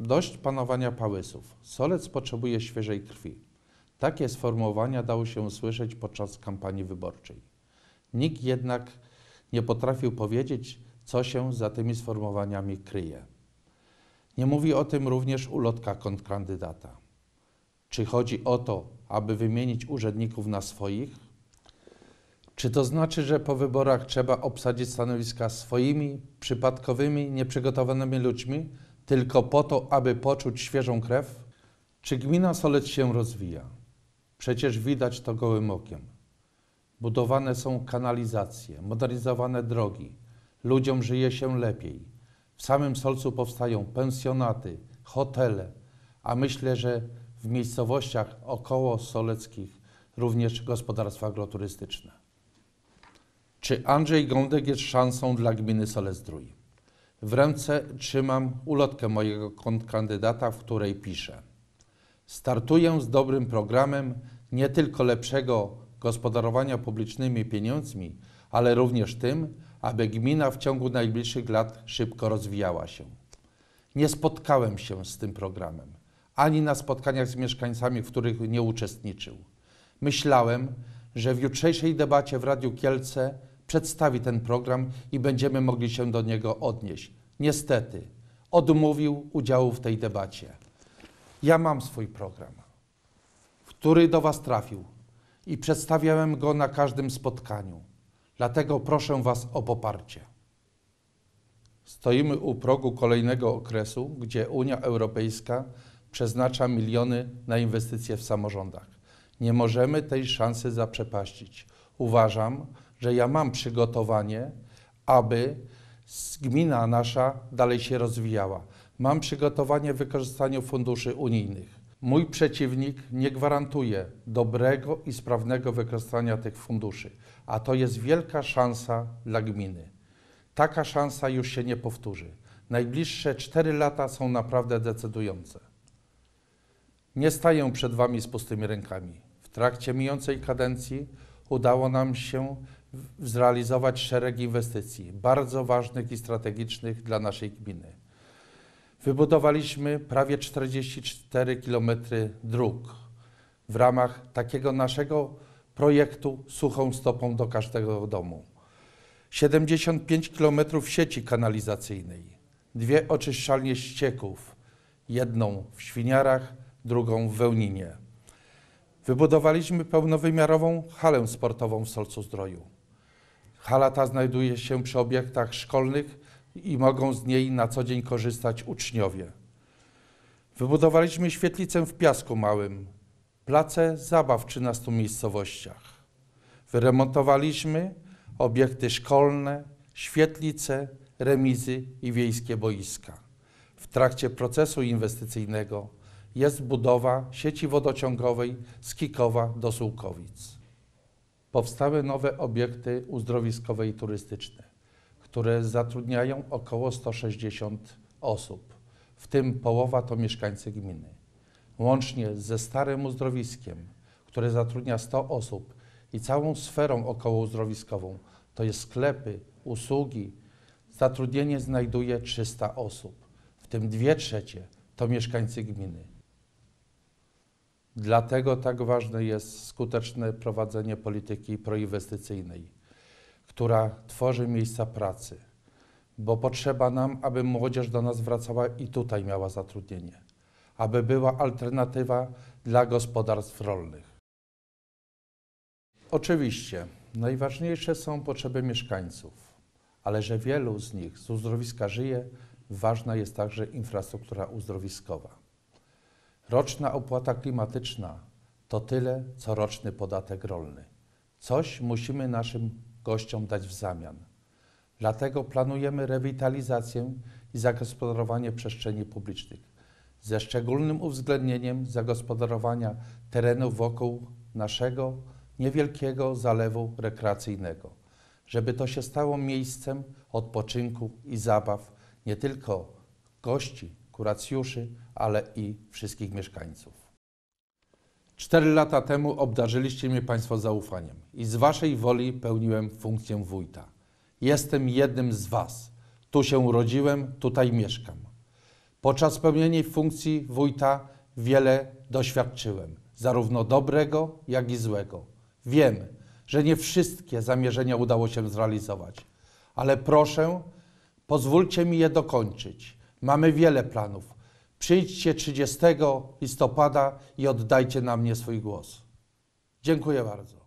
Dość panowania pałysów. Solec potrzebuje świeżej krwi. Takie sformułowania dało się słyszeć podczas kampanii wyborczej. Nikt jednak nie potrafił powiedzieć, co się za tymi sformułowaniami kryje. Nie mówi o tym również ulotka kontrkandydata. Czy chodzi o to, aby wymienić urzędników na swoich? Czy to znaczy, że po wyborach trzeba obsadzić stanowiska swoimi, przypadkowymi, nieprzygotowanymi ludźmi, tylko po to, aby poczuć świeżą krew? Czy gmina Solec się rozwija? Przecież widać to gołym okiem. Budowane są kanalizacje, modernizowane drogi, ludziom żyje się lepiej. W samym Solcu powstają pensjonaty, hotele, a myślę, że w miejscowościach około soleckich również gospodarstwa agroturystyczne. Czy Andrzej Gądek jest szansą dla gminy Solec-Zdrój? W ręce trzymam ulotkę mojego kandydata, w której piszę. Startuję z dobrym programem nie tylko lepszego gospodarowania publicznymi pieniędzmi, ale również tym, aby gmina w ciągu najbliższych lat szybko rozwijała się. Nie spotkałem się z tym programem, ani na spotkaniach z mieszkańcami, w których nie uczestniczył. Myślałem, że w jutrzejszej debacie w Radiu Kielce przedstawi ten program i będziemy mogli się do niego odnieść. Niestety, odmówił udziału w tej debacie. Ja mam swój program, który do Was trafił i przedstawiałem go na każdym spotkaniu. Dlatego proszę Was o poparcie. Stoimy u progu kolejnego okresu, gdzie Unia Europejska przeznacza miliony na inwestycje w samorządach. Nie możemy tej szansy zaprzepaścić. Uważam, że że ja mam przygotowanie, aby gmina nasza dalej się rozwijała. Mam przygotowanie w wykorzystaniu funduszy unijnych. Mój przeciwnik nie gwarantuje dobrego i sprawnego wykorzystania tych funduszy, a to jest wielka szansa dla gminy. Taka szansa już się nie powtórzy. Najbliższe cztery lata są naprawdę decydujące. Nie staję przed Wami z pustymi rękami. W trakcie mijającej kadencji udało nam się zrealizować szereg inwestycji, bardzo ważnych i strategicznych dla naszej gminy. Wybudowaliśmy prawie 44 km dróg w ramach takiego naszego projektu suchą stopą do każdego domu. 75 km sieci kanalizacyjnej, dwie oczyszczalnie ścieków, jedną w Świniarach, drugą w Wełninie. Wybudowaliśmy pełnowymiarową halę sportową w Solcu Zdroju. Hala ta znajduje się przy obiektach szkolnych i mogą z niej na co dzień korzystać uczniowie. Wybudowaliśmy świetlicę w Piasku Małym, place zabaw w 13 miejscowościach. Wyremontowaliśmy obiekty szkolne, świetlice, remizy i wiejskie boiska. W trakcie procesu inwestycyjnego jest budowa sieci wodociągowej z Kikowa do Sułkowic powstały nowe obiekty uzdrowiskowe i turystyczne, które zatrudniają około 160 osób, w tym połowa to mieszkańcy gminy. Łącznie ze starym uzdrowiskiem, które zatrudnia 100 osób i całą sferą uzdrowiskową, to jest sklepy, usługi, zatrudnienie znajduje 300 osób, w tym 2 trzecie to mieszkańcy gminy. Dlatego tak ważne jest skuteczne prowadzenie polityki proinwestycyjnej, która tworzy miejsca pracy, bo potrzeba nam, aby młodzież do nas wracała i tutaj miała zatrudnienie, aby była alternatywa dla gospodarstw rolnych. Oczywiście najważniejsze są potrzeby mieszkańców, ale że wielu z nich z uzdrowiska żyje, ważna jest także infrastruktura uzdrowiskowa. Roczna opłata klimatyczna to tyle, co roczny podatek rolny. Coś musimy naszym gościom dać w zamian. Dlatego planujemy rewitalizację i zagospodarowanie przestrzeni publicznych, ze szczególnym uwzględnieniem zagospodarowania terenów wokół naszego niewielkiego zalewu rekreacyjnego, żeby to się stało miejscem odpoczynku i zabaw nie tylko gości, kuracjuszy, ale i wszystkich mieszkańców. Cztery lata temu obdarzyliście mnie Państwo zaufaniem i z Waszej woli pełniłem funkcję wójta. Jestem jednym z Was. Tu się urodziłem, tutaj mieszkam. Podczas pełnienia funkcji wójta wiele doświadczyłem, zarówno dobrego, jak i złego. Wiem, że nie wszystkie zamierzenia udało się zrealizować, ale proszę, pozwólcie mi je dokończyć Mamy wiele planów. Przyjdźcie 30 listopada i oddajcie na mnie swój głos. Dziękuję bardzo.